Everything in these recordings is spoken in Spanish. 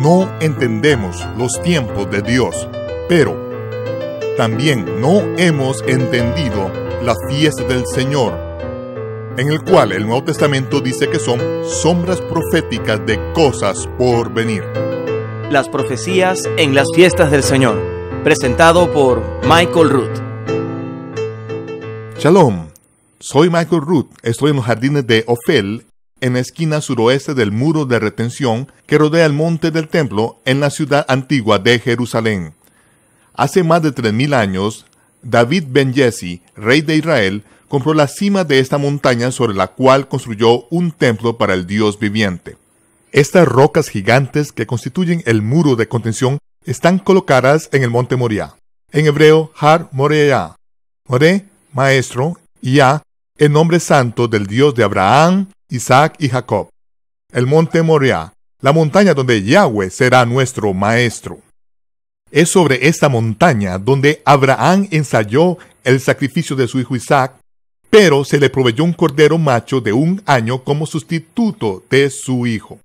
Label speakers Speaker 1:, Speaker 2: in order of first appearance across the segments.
Speaker 1: no entendemos los tiempos de Dios, pero también no hemos entendido la fiesta del Señor, en el cual el Nuevo Testamento dice que son sombras proféticas de cosas por venir. Las profecías en las fiestas del Señor, presentado por Michael Root. Shalom, soy Michael Root, estoy en los jardines de Ofel en la esquina suroeste del muro de retención que rodea el monte del templo en la ciudad antigua de Jerusalén. Hace más de 3.000 años, David ben Jesse, rey de Israel, compró la cima de esta montaña sobre la cual construyó un templo para el Dios viviente. Estas rocas gigantes que constituyen el muro de contención están colocadas en el monte Moriah. En hebreo, Har moriah Moré, maestro, y Ya, el nombre santo del Dios de Abraham, Isaac y Jacob, el monte Moriah, la montaña donde Yahweh será nuestro maestro. Es sobre esta montaña donde Abraham ensayó el sacrificio de su hijo Isaac, pero se le proveyó un cordero macho de un año como sustituto de su hijo.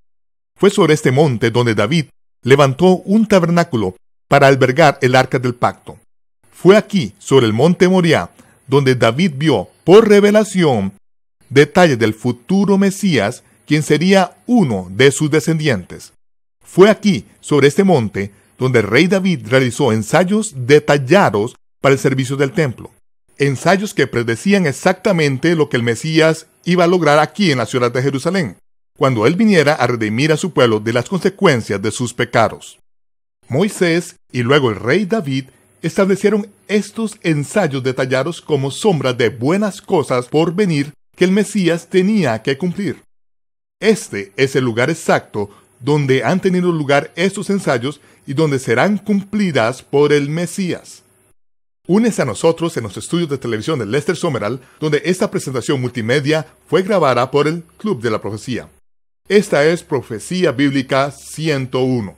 Speaker 1: Fue sobre este monte donde David levantó un tabernáculo para albergar el arca del pacto. Fue aquí, sobre el monte Moriah, donde David vio por revelación detalles del futuro Mesías, quien sería uno de sus descendientes. Fue aquí, sobre este monte, donde el rey David realizó ensayos detallados para el servicio del templo. Ensayos que predecían exactamente lo que el Mesías iba a lograr aquí en la ciudad de Jerusalén, cuando él viniera a redimir a su pueblo de las consecuencias de sus pecados. Moisés y luego el rey David establecieron estos ensayos detallados como sombras de buenas cosas por venir que el Mesías tenía que cumplir. Este es el lugar exacto donde han tenido lugar estos ensayos y donde serán cumplidas por el Mesías. Únese a nosotros en los estudios de televisión de Lester Sommeral, donde esta presentación multimedia fue grabada por el Club de la Profecía. Esta es Profecía Bíblica 101.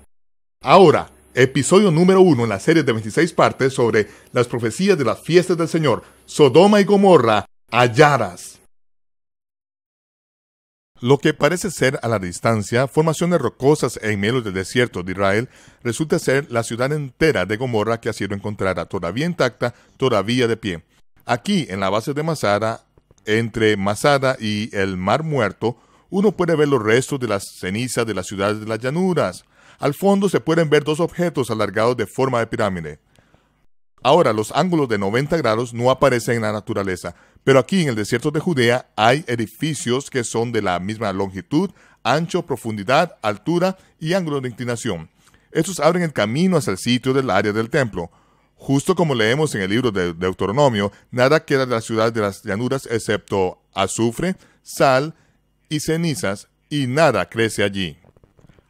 Speaker 1: Ahora, episodio número 1 en la serie de 26 partes sobre las profecías de las fiestas del Señor, Sodoma y Gomorra, Hallaras. Lo que parece ser a la distancia formaciones rocosas en medio del desierto de Israel resulta ser la ciudad entera de Gomorra que ha sido encontrada todavía intacta, todavía de pie. Aquí, en la base de Masada, entre Masada y el Mar Muerto, uno puede ver los restos de las cenizas de las ciudades de las llanuras. Al fondo se pueden ver dos objetos alargados de forma de pirámide. Ahora, los ángulos de 90 grados no aparecen en la naturaleza, pero aquí en el desierto de Judea hay edificios que son de la misma longitud, ancho, profundidad, altura y ángulo de inclinación. Estos abren el camino hacia el sitio del área del templo. Justo como leemos en el libro de Deuteronomio, nada queda de la ciudad de las llanuras excepto azufre, sal y cenizas, y nada crece allí.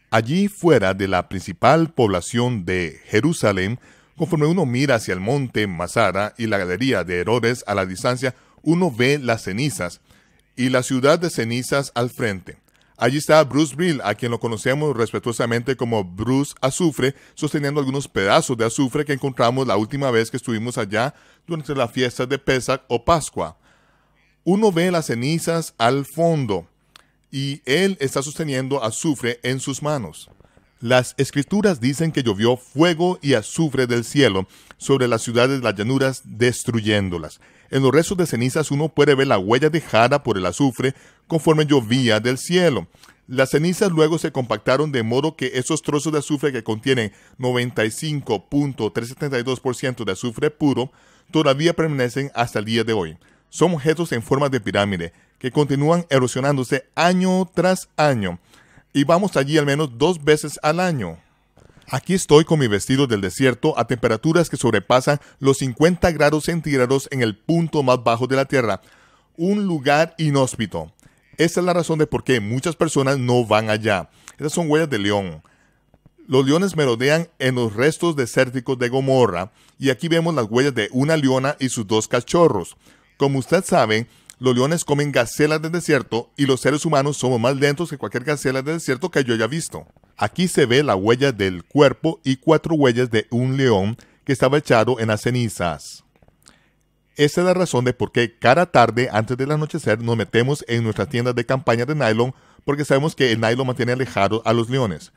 Speaker 1: Allí fuera de la principal población de Jerusalén, conforme uno mira hacia el monte Masada y la galería de Herodes a la distancia, uno ve las cenizas y la ciudad de cenizas al frente. Allí está Bruce Brill, a quien lo conocemos respetuosamente como Bruce Azufre, sosteniendo algunos pedazos de azufre que encontramos la última vez que estuvimos allá durante la fiesta de Pesach o Pascua. Uno ve las cenizas al fondo y él está sosteniendo azufre en sus manos. Las escrituras dicen que llovió fuego y azufre del cielo sobre las ciudades de las llanuras, destruyéndolas. En los restos de cenizas uno puede ver la huella dejada por el azufre conforme llovía del cielo. Las cenizas luego se compactaron de modo que esos trozos de azufre que contienen 95.372% de azufre puro todavía permanecen hasta el día de hoy. Son objetos en forma de pirámide que continúan erosionándose año tras año y vamos allí al menos dos veces al año. Aquí estoy con mi vestido del desierto a temperaturas que sobrepasan los 50 grados centígrados en el punto más bajo de la Tierra, un lugar inhóspito. Esta es la razón de por qué muchas personas no van allá. Estas son huellas de león. Los leones merodean en los restos desérticos de Gomorra y aquí vemos las huellas de una leona y sus dos cachorros. Como usted sabe, los leones comen gacelas del desierto y los seres humanos somos más lentos que cualquier gacela del desierto que yo haya visto. Aquí se ve la huella del cuerpo y cuatro huellas de un león que estaba echado en las cenizas. Esta es la razón de por qué cada tarde antes del anochecer nos metemos en nuestras tiendas de campaña de nylon porque sabemos que el nylon mantiene alejado a los leones.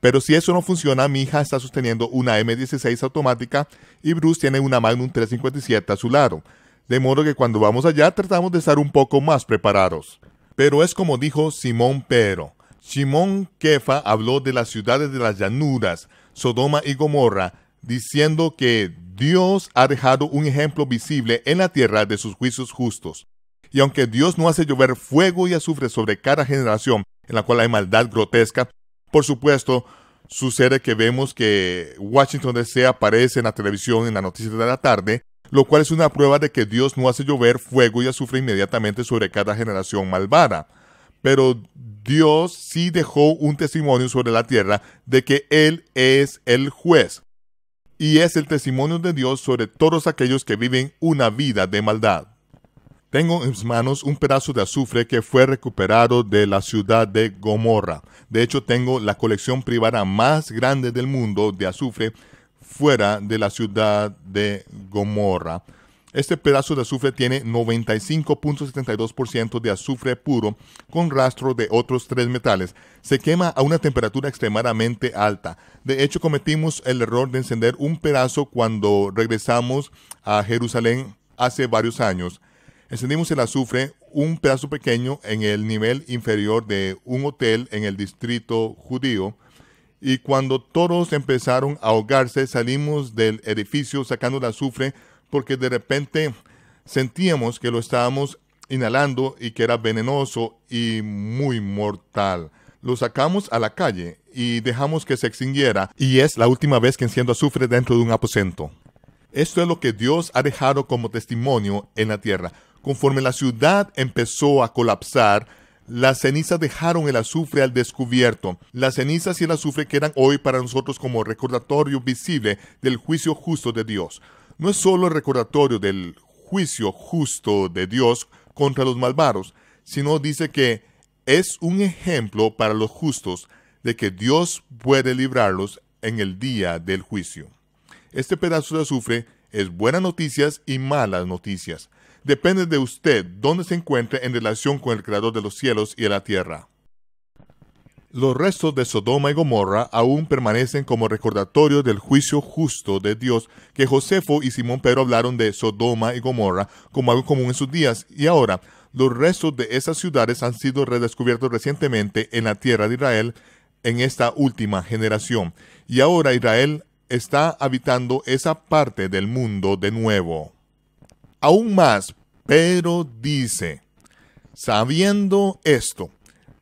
Speaker 1: Pero si eso no funciona, mi hija está sosteniendo una M16 automática y Bruce tiene una Magnum 357 a su lado. De modo que cuando vamos allá tratamos de estar un poco más preparados. Pero es como dijo Simón Pero. Shimon Kefa habló de las ciudades de las llanuras, Sodoma y Gomorra, diciendo que Dios ha dejado un ejemplo visible en la tierra de sus juicios justos. Y aunque Dios no hace llover fuego y azufre sobre cada generación en la cual hay maldad grotesca, por supuesto, sucede que vemos que Washington DC aparece en la televisión en la noticia de la tarde, lo cual es una prueba de que Dios no hace llover fuego y azufre inmediatamente sobre cada generación malvada pero Dios sí dejó un testimonio sobre la tierra de que Él es el juez. Y es el testimonio de Dios sobre todos aquellos que viven una vida de maldad. Tengo en mis manos un pedazo de azufre que fue recuperado de la ciudad de Gomorra. De hecho, tengo la colección privada más grande del mundo de azufre fuera de la ciudad de Gomorra. Este pedazo de azufre tiene 95.72% de azufre puro con rastro de otros tres metales. Se quema a una temperatura extremadamente alta. De hecho, cometimos el error de encender un pedazo cuando regresamos a Jerusalén hace varios años. Encendimos el azufre, un pedazo pequeño, en el nivel inferior de un hotel en el distrito judío. Y cuando todos empezaron a ahogarse, salimos del edificio sacando el azufre porque de repente sentíamos que lo estábamos inhalando y que era venenoso y muy mortal. Lo sacamos a la calle y dejamos que se extinguiera y es la última vez que enciendo azufre dentro de un aposento. Esto es lo que Dios ha dejado como testimonio en la tierra. Conforme la ciudad empezó a colapsar, las cenizas dejaron el azufre al descubierto. Las cenizas y el azufre quedan hoy para nosotros como recordatorio visible del juicio justo de Dios no es solo el recordatorio del juicio justo de Dios contra los malvados, sino dice que es un ejemplo para los justos de que Dios puede librarlos en el día del juicio. Este pedazo de azufre es buenas noticias y malas noticias. Depende de usted dónde se encuentre en relación con el Creador de los cielos y de la tierra los restos de Sodoma y Gomorra aún permanecen como recordatorio del juicio justo de Dios que Josefo y Simón Pedro hablaron de Sodoma y Gomorra como algo común en sus días y ahora los restos de esas ciudades han sido redescubiertos recientemente en la tierra de Israel en esta última generación y ahora Israel está habitando esa parte del mundo de nuevo. Aún más, Pedro dice, sabiendo esto,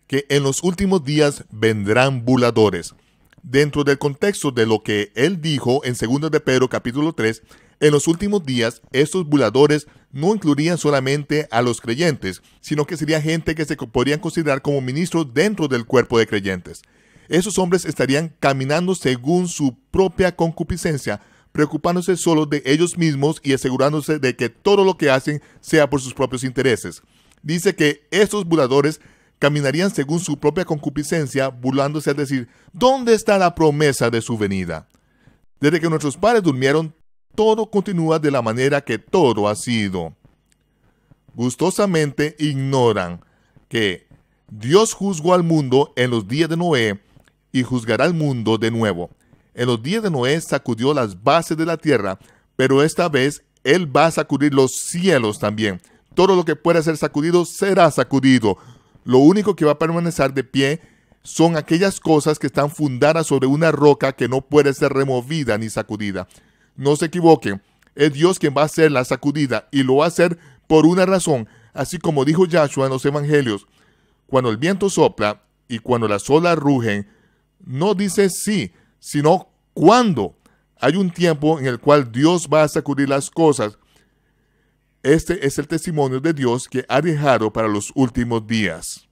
Speaker 1: que en los últimos días vendrán buladores. Dentro del contexto de lo que él dijo en 2 de Pedro capítulo 3, en los últimos días estos buladores no incluirían solamente a los creyentes, sino que sería gente que se podrían considerar como ministros dentro del cuerpo de creyentes. Esos hombres estarían caminando según su propia concupiscencia, preocupándose solo de ellos mismos y asegurándose de que todo lo que hacen sea por sus propios intereses. Dice que estos buladores caminarían según su propia concupiscencia, burlándose al decir, ¿dónde está la promesa de su venida? Desde que nuestros padres durmieron, todo continúa de la manera que todo ha sido. Gustosamente ignoran que Dios juzgó al mundo en los días de Noé y juzgará al mundo de nuevo. En los días de Noé sacudió las bases de la tierra, pero esta vez Él va a sacudir los cielos también. Todo lo que pueda ser sacudido será sacudido. Lo único que va a permanecer de pie son aquellas cosas que están fundadas sobre una roca que no puede ser removida ni sacudida. No se equivoquen, es Dios quien va a hacer la sacudida y lo va a hacer por una razón, así como dijo Joshua en los Evangelios. Cuando el viento sopla y cuando las olas rugen, no dice sí, sino cuando. Hay un tiempo en el cual Dios va a sacudir las cosas, este es el testimonio de Dios que ha dejado para los últimos días.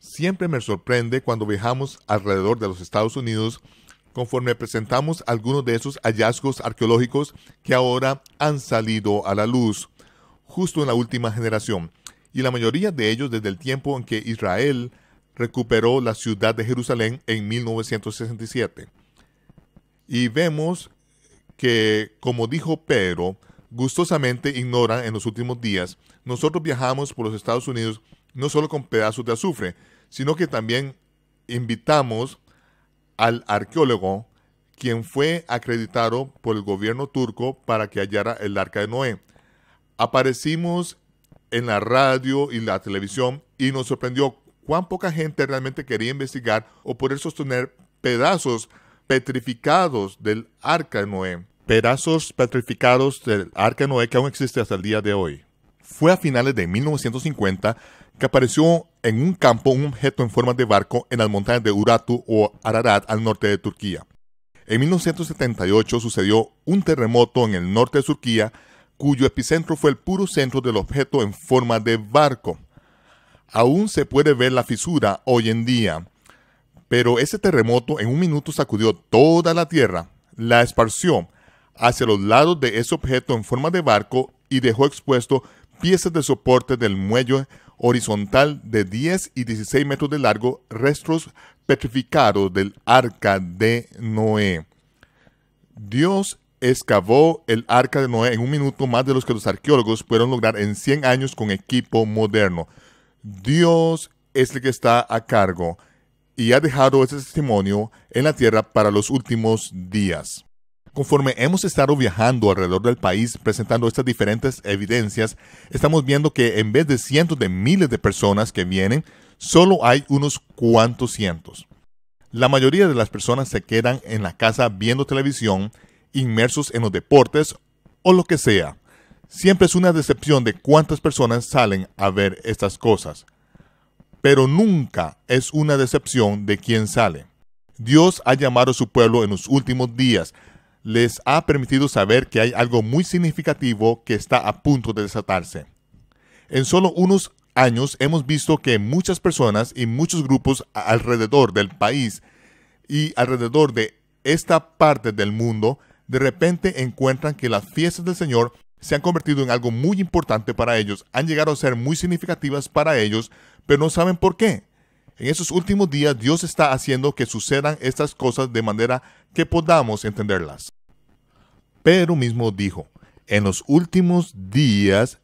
Speaker 1: Siempre me sorprende cuando viajamos alrededor de los Estados Unidos conforme presentamos algunos de esos hallazgos arqueológicos que ahora han salido a la luz, justo en la última generación, y la mayoría de ellos desde el tiempo en que Israel recuperó la ciudad de Jerusalén en 1967. Y vemos que, como dijo Pedro, gustosamente ignoran en los últimos días, nosotros viajamos por los Estados Unidos no solo con pedazos de azufre, sino que también invitamos al arqueólogo quien fue acreditado por el gobierno turco para que hallara el arca de Noé. Aparecimos en la radio y la televisión y nos sorprendió cuán poca gente realmente quería investigar o poder sostener pedazos petrificados del arca de Noé pedazos petrificados del arca Noé que aún existe hasta el día de hoy. Fue a finales de 1950 que apareció en un campo un objeto en forma de barco en las montañas de Uratu o Ararat al norte de Turquía. En 1978 sucedió un terremoto en el norte de Turquía cuyo epicentro fue el puro centro del objeto en forma de barco. Aún se puede ver la fisura hoy en día, pero ese terremoto en un minuto sacudió toda la tierra, la esparció, hacia los lados de ese objeto en forma de barco y dejó expuesto piezas de soporte del muelle horizontal de 10 y 16 metros de largo, restos petrificados del arca de Noé. Dios excavó el arca de Noé en un minuto más de los que los arqueólogos pudieron lograr en 100 años con equipo moderno. Dios es el que está a cargo y ha dejado ese testimonio en la tierra para los últimos días. Conforme hemos estado viajando alrededor del país presentando estas diferentes evidencias, estamos viendo que en vez de cientos de miles de personas que vienen, solo hay unos cuantos cientos. La mayoría de las personas se quedan en la casa viendo televisión, inmersos en los deportes o lo que sea. Siempre es una decepción de cuántas personas salen a ver estas cosas. Pero nunca es una decepción de quién sale. Dios ha llamado a su pueblo en los últimos días les ha permitido saber que hay algo muy significativo que está a punto de desatarse. En solo unos años hemos visto que muchas personas y muchos grupos alrededor del país y alrededor de esta parte del mundo de repente encuentran que las fiestas del Señor se han convertido en algo muy importante para ellos, han llegado a ser muy significativas para ellos, pero no saben por qué. En esos últimos días Dios está haciendo que sucedan estas cosas de manera que podamos entenderlas. Pero mismo dijo, en los últimos días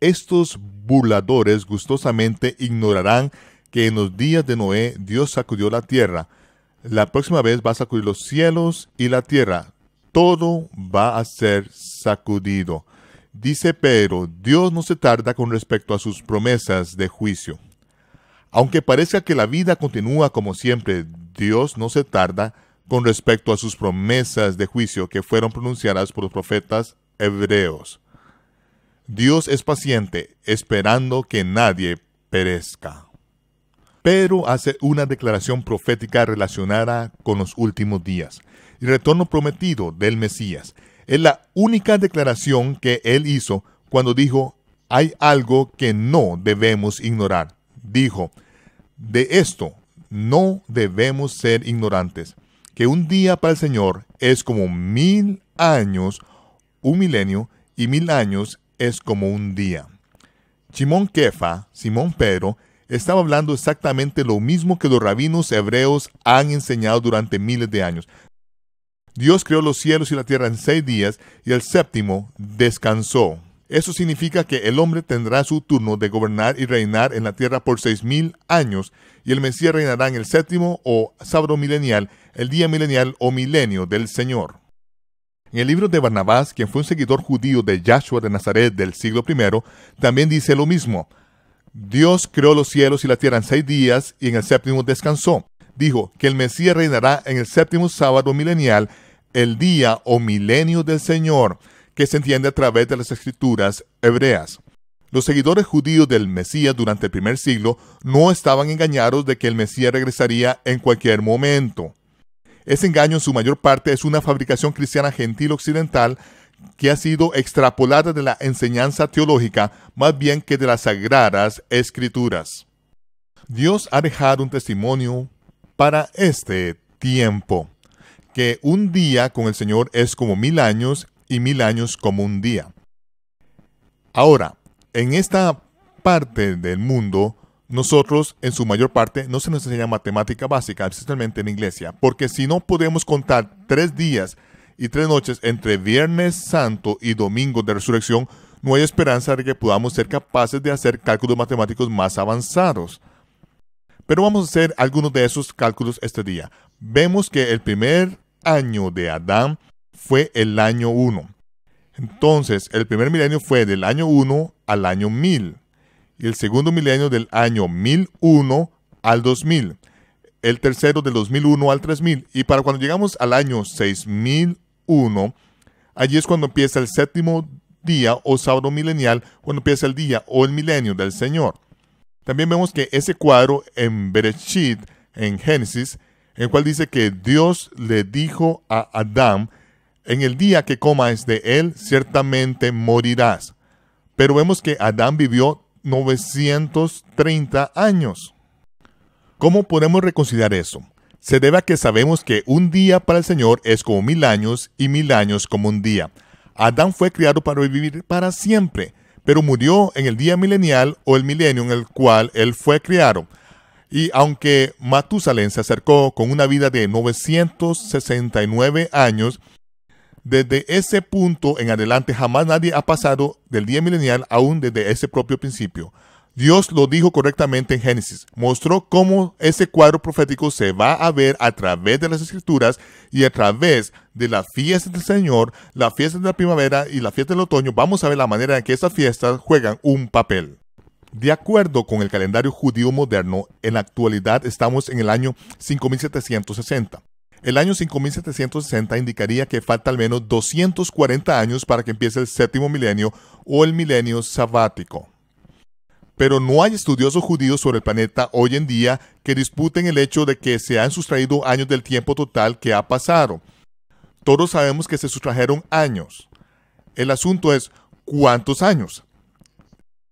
Speaker 1: estos burladores gustosamente ignorarán que en los días de Noé Dios sacudió la tierra. La próxima vez va a sacudir los cielos y la tierra. Todo va a ser sacudido. Dice Pedro, Dios no se tarda con respecto a sus promesas de juicio. Aunque parezca que la vida continúa como siempre, Dios no se tarda con respecto a sus promesas de juicio que fueron pronunciadas por los profetas hebreos. Dios es paciente, esperando que nadie perezca. Pedro hace una declaración profética relacionada con los últimos días y retorno prometido del Mesías. Es la única declaración que él hizo cuando dijo, hay algo que no debemos ignorar dijo, de esto no debemos ser ignorantes, que un día para el Señor es como mil años, un milenio, y mil años es como un día. Simón Kefa, Simón Pedro, estaba hablando exactamente lo mismo que los rabinos hebreos han enseñado durante miles de años. Dios creó los cielos y la tierra en seis días y el séptimo descansó. Eso significa que el hombre tendrá su turno de gobernar y reinar en la tierra por seis mil años, y el Mesías reinará en el séptimo o sábado milenial, el día milenial o milenio del Señor. En el libro de Barnabás, quien fue un seguidor judío de Yahshua de Nazaret del siglo I, también dice lo mismo. Dios creó los cielos y la tierra en seis días y en el séptimo descansó. Dijo que el Mesías reinará en el séptimo sábado milenial, el día o milenio del Señor que se entiende a través de las escrituras hebreas. Los seguidores judíos del Mesías durante el primer siglo no estaban engañados de que el Mesías regresaría en cualquier momento. Ese engaño en su mayor parte es una fabricación cristiana gentil occidental que ha sido extrapolada de la enseñanza teológica más bien que de las sagradas escrituras. Dios ha dejado un testimonio para este tiempo, que un día con el Señor es como mil años y mil años como un día. Ahora, en esta parte del mundo, nosotros en su mayor parte no se nos enseña matemática básica, especialmente en la iglesia, porque si no podemos contar tres días y tres noches entre Viernes Santo y Domingo de Resurrección, no hay esperanza de que podamos ser capaces de hacer cálculos matemáticos más avanzados. Pero vamos a hacer algunos de esos cálculos este día. Vemos que el primer año de Adán fue el año 1. Entonces, el primer milenio fue del año 1 al año 1000 y el segundo milenio del año 1001 al 2000, el tercero del 2001 al 3000 y para cuando llegamos al año 6001, allí es cuando empieza el séptimo día o sábado milenial, cuando empieza el día o el milenio del Señor. También vemos que ese cuadro en Bereshit, en Génesis, en el cual dice que Dios le dijo a Adán en el día que comas de él, ciertamente morirás. Pero vemos que Adán vivió 930 años. ¿Cómo podemos reconciliar eso? Se debe a que sabemos que un día para el Señor es como mil años y mil años como un día. Adán fue criado para vivir para siempre, pero murió en el día milenial o el milenio en el cual él fue criado. Y aunque Matusalén se acercó con una vida de 969 años, desde ese punto en adelante jamás nadie ha pasado del día milenial aún desde ese propio principio. Dios lo dijo correctamente en Génesis. Mostró cómo ese cuadro profético se va a ver a través de las escrituras y a través de las fiestas del Señor, la Fiesta de la primavera y la Fiesta del otoño. Vamos a ver la manera en que estas fiestas juegan un papel. De acuerdo con el calendario judío moderno, en la actualidad estamos en el año 5760. El año 5760 indicaría que falta al menos 240 años para que empiece el séptimo milenio o el milenio sabático. Pero no hay estudiosos judíos sobre el planeta hoy en día que disputen el hecho de que se han sustraído años del tiempo total que ha pasado. Todos sabemos que se sustrajeron años. El asunto es cuántos años.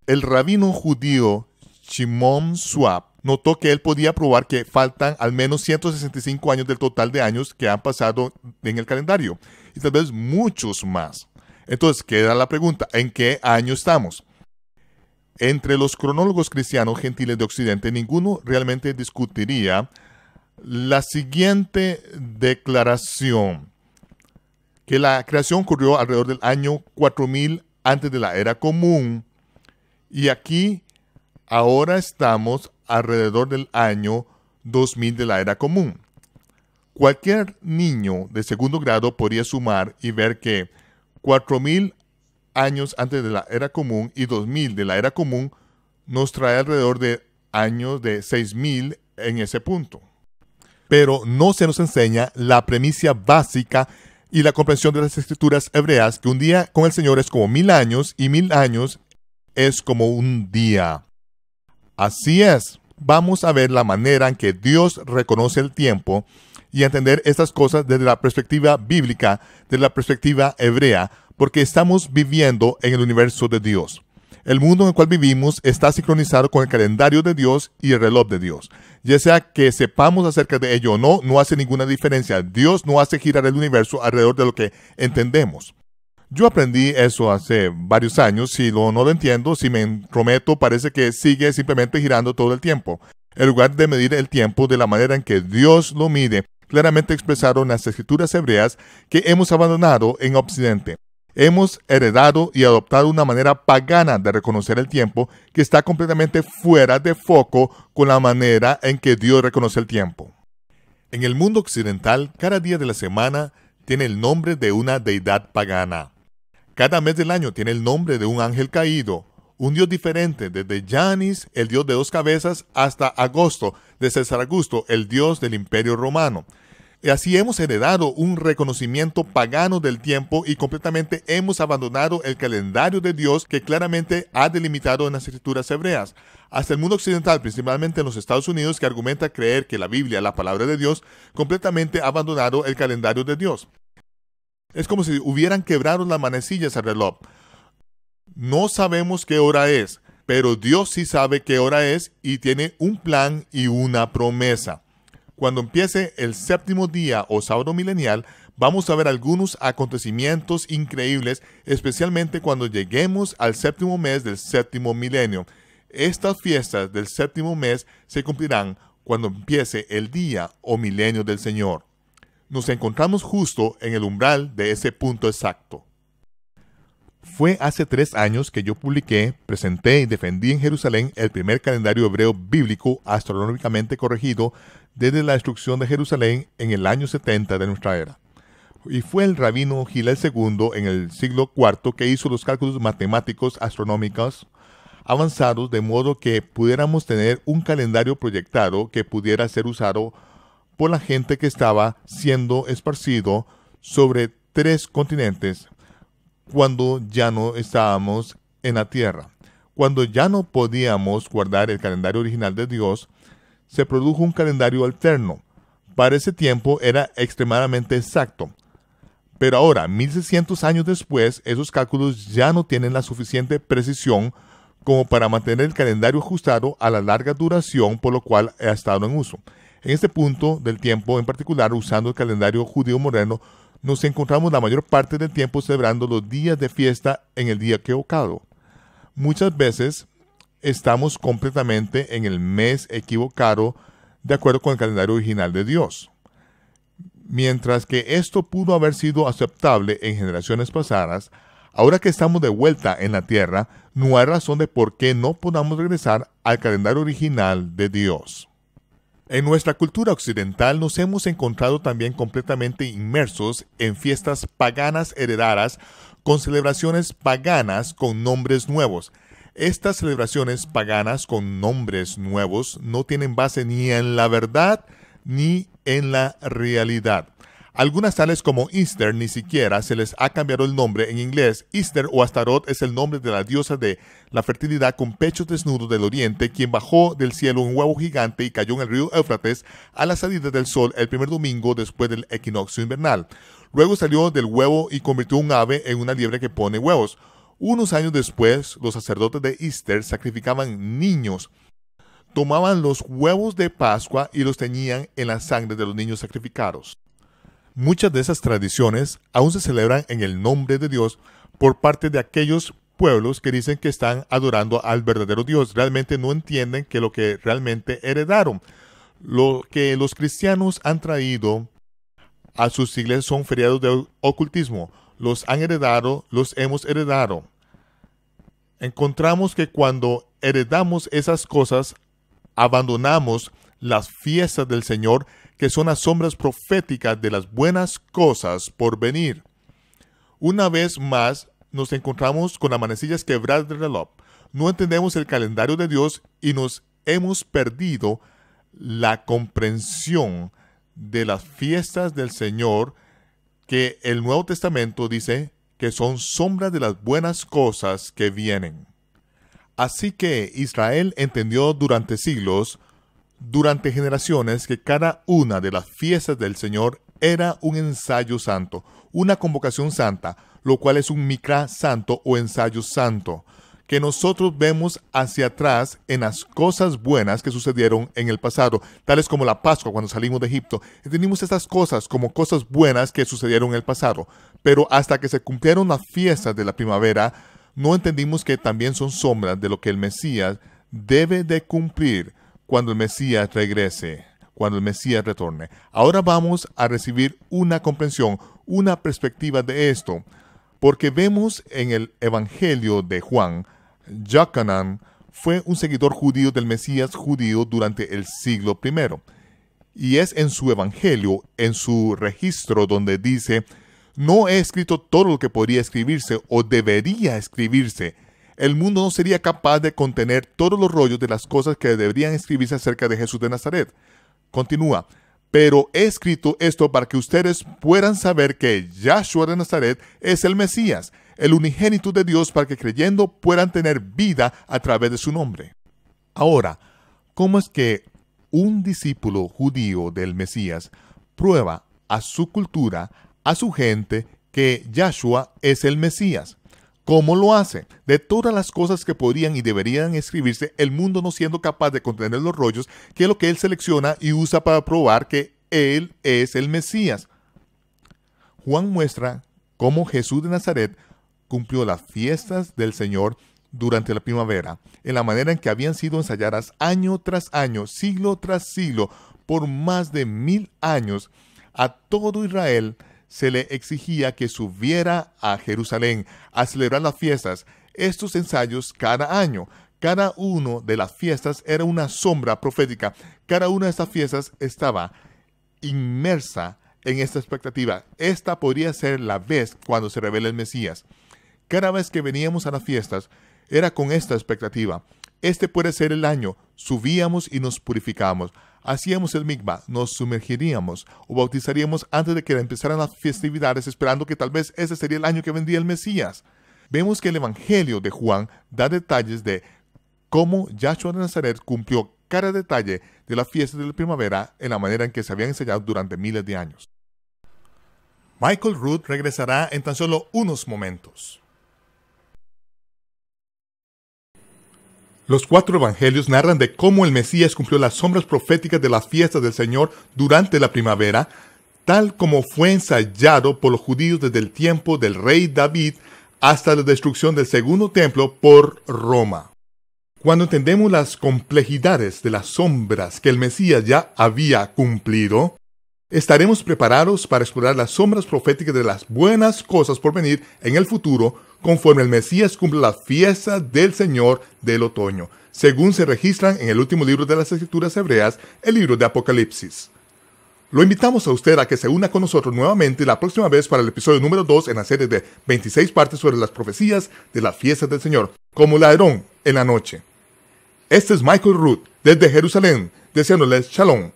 Speaker 1: El rabino judío Shimon Swab, notó que él podía probar que faltan al menos 165 años del total de años que han pasado en el calendario, y tal vez muchos más. Entonces queda la pregunta, ¿en qué año estamos? Entre los cronólogos cristianos gentiles de Occidente, ninguno realmente discutiría la siguiente declaración, que la creación ocurrió alrededor del año 4000 antes de la era común, y aquí ahora estamos alrededor del año 2000 de la era común. Cualquier niño de segundo grado podría sumar y ver que 4000 años antes de la era común y 2000 de la era común nos trae alrededor de años de 6000 en ese punto. Pero no se nos enseña la premisa básica y la comprensión de las escrituras hebreas que un día con el Señor es como mil años y mil años es como un día. Así es, vamos a ver la manera en que Dios reconoce el tiempo y entender estas cosas desde la perspectiva bíblica, desde la perspectiva hebrea, porque estamos viviendo en el universo de Dios. El mundo en el cual vivimos está sincronizado con el calendario de Dios y el reloj de Dios. Ya sea que sepamos acerca de ello o no, no hace ninguna diferencia. Dios no hace girar el universo alrededor de lo que entendemos. Yo aprendí eso hace varios años, si lo no lo entiendo, si me entrometo, parece que sigue simplemente girando todo el tiempo. En lugar de medir el tiempo de la manera en que Dios lo mide, claramente expresaron las escrituras hebreas que hemos abandonado en Occidente. Hemos heredado y adoptado una manera pagana de reconocer el tiempo que está completamente fuera de foco con la manera en que Dios reconoce el tiempo. En el mundo occidental, cada día de la semana tiene el nombre de una deidad pagana. Cada mes del año tiene el nombre de un ángel caído, un dios diferente, desde Janis, el dios de dos cabezas, hasta Agosto, de César Augusto, el dios del imperio romano. Y así hemos heredado un reconocimiento pagano del tiempo y completamente hemos abandonado el calendario de Dios que claramente ha delimitado en las escrituras hebreas. Hasta el mundo occidental, principalmente en los Estados Unidos, que argumenta creer que la Biblia, la palabra de Dios, completamente ha abandonado el calendario de Dios. Es como si hubieran quebrado las manecillas al reloj. No sabemos qué hora es, pero Dios sí sabe qué hora es y tiene un plan y una promesa. Cuando empiece el séptimo día o sábado milenial, vamos a ver algunos acontecimientos increíbles, especialmente cuando lleguemos al séptimo mes del séptimo milenio. Estas fiestas del séptimo mes se cumplirán cuando empiece el día o milenio del Señor nos encontramos justo en el umbral de ese punto exacto. Fue hace tres años que yo publiqué, presenté y defendí en Jerusalén el primer calendario hebreo bíblico astronómicamente corregido desde la destrucción de Jerusalén en el año 70 de nuestra era. Y fue el rabino Gilel II en el siglo IV que hizo los cálculos matemáticos astronómicos avanzados de modo que pudiéramos tener un calendario proyectado que pudiera ser usado por la gente que estaba siendo esparcido sobre tres continentes cuando ya no estábamos en la tierra. Cuando ya no podíamos guardar el calendario original de Dios, se produjo un calendario alterno. Para ese tiempo era extremadamente exacto. Pero ahora, 1600 años después, esos cálculos ya no tienen la suficiente precisión como para mantener el calendario ajustado a la larga duración por lo cual ha estado en uso. En este punto del tiempo, en particular usando el calendario judío moderno, nos encontramos la mayor parte del tiempo celebrando los días de fiesta en el día equivocado. Muchas veces estamos completamente en el mes equivocado de acuerdo con el calendario original de Dios. Mientras que esto pudo haber sido aceptable en generaciones pasadas, ahora que estamos de vuelta en la tierra, no hay razón de por qué no podamos regresar al calendario original de Dios. En nuestra cultura occidental nos hemos encontrado también completamente inmersos en fiestas paganas heredadas con celebraciones paganas con nombres nuevos. Estas celebraciones paganas con nombres nuevos no tienen base ni en la verdad ni en la realidad. Algunas tales como Easter ni siquiera se les ha cambiado el nombre en inglés. Easter o Astaroth es el nombre de la diosa de la fertilidad con pechos desnudos del oriente, quien bajó del cielo un huevo gigante y cayó en el río Éufrates a la salida del sol el primer domingo después del equinoccio invernal. Luego salió del huevo y convirtió un ave en una liebre que pone huevos. Unos años después, los sacerdotes de Easter sacrificaban niños tomaban los huevos de Pascua y los teñían en la sangre de los niños sacrificados. Muchas de esas tradiciones aún se celebran en el nombre de Dios por parte de aquellos pueblos que dicen que están adorando al verdadero Dios. Realmente no entienden que lo que realmente heredaron. Lo que los cristianos han traído a sus iglesias son feriados de ocultismo. Los han heredado, los hemos heredado. Encontramos que cuando heredamos esas cosas, abandonamos las fiestas del Señor, que son las sombras proféticas de las buenas cosas por venir. Una vez más, nos encontramos con las manecillas quebradas del reloj. No entendemos el calendario de Dios y nos hemos perdido la comprensión de las fiestas del Señor que el Nuevo Testamento dice que son sombras de las buenas cosas que vienen. Así que Israel entendió durante siglos durante generaciones que cada una de las fiestas del Señor era un ensayo santo, una convocación santa, lo cual es un micra santo o ensayo santo, que nosotros vemos hacia atrás en las cosas buenas que sucedieron en el pasado, tales como la Pascua cuando salimos de Egipto. Entendimos estas cosas como cosas buenas que sucedieron en el pasado, pero hasta que se cumplieron las fiestas de la primavera, no entendimos que también son sombras de lo que el Mesías debe de cumplir cuando el Mesías regrese, cuando el Mesías retorne. Ahora vamos a recibir una comprensión, una perspectiva de esto, porque vemos en el Evangelio de Juan, Yacanan fue un seguidor judío del Mesías judío durante el siglo I. Y es en su Evangelio, en su registro, donde dice, no he escrito todo lo que podría escribirse o debería escribirse, el mundo no sería capaz de contener todos los rollos de las cosas que deberían escribirse acerca de Jesús de Nazaret. Continúa, pero he escrito esto para que ustedes puedan saber que Yahshua de Nazaret es el Mesías, el unigénito de Dios para que creyendo puedan tener vida a través de su nombre. Ahora, ¿cómo es que un discípulo judío del Mesías prueba a su cultura, a su gente, que Yahshua es el Mesías? ¿Cómo lo hace? De todas las cosas que podrían y deberían escribirse, el mundo no siendo capaz de contener los rollos, que es lo que él selecciona y usa para probar que él es el Mesías. Juan muestra cómo Jesús de Nazaret cumplió las fiestas del Señor durante la primavera, en la manera en que habían sido ensayadas año tras año, siglo tras siglo, por más de mil años, a todo Israel se le exigía que subiera a Jerusalén a celebrar las fiestas, estos ensayos cada año. Cada una de las fiestas era una sombra profética. Cada una de estas fiestas estaba inmersa en esta expectativa. Esta podría ser la vez cuando se revela el Mesías. Cada vez que veníamos a las fiestas era con esta expectativa. Este puede ser el año. Subíamos y nos purificábamos. Hacíamos el migma, nos sumergiríamos o bautizaríamos antes de que empezaran las festividades esperando que tal vez ese sería el año que vendía el Mesías. Vemos que el Evangelio de Juan da detalles de cómo Yahshua de Nazaret cumplió cada detalle de la fiesta de la primavera en la manera en que se había enseñado durante miles de años. Michael Root regresará en tan solo unos momentos. Los cuatro evangelios narran de cómo el Mesías cumplió las sombras proféticas de las fiestas del Señor durante la primavera, tal como fue ensayado por los judíos desde el tiempo del rey David hasta la destrucción del segundo templo por Roma. Cuando entendemos las complejidades de las sombras que el Mesías ya había cumplido, Estaremos preparados para explorar las sombras proféticas de las buenas cosas por venir en el futuro conforme el Mesías cumple la fiesta del Señor del otoño, según se registran en el último libro de las Escrituras Hebreas, el libro de Apocalipsis. Lo invitamos a usted a que se una con nosotros nuevamente la próxima vez para el episodio número 2 en la serie de 26 partes sobre las profecías de la fiesta del Señor, como ladrón en la noche. Este es Michael Root, desde Jerusalén, deseándoles shalom,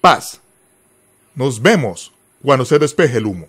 Speaker 1: paz nos vemos cuando se despeje el humo.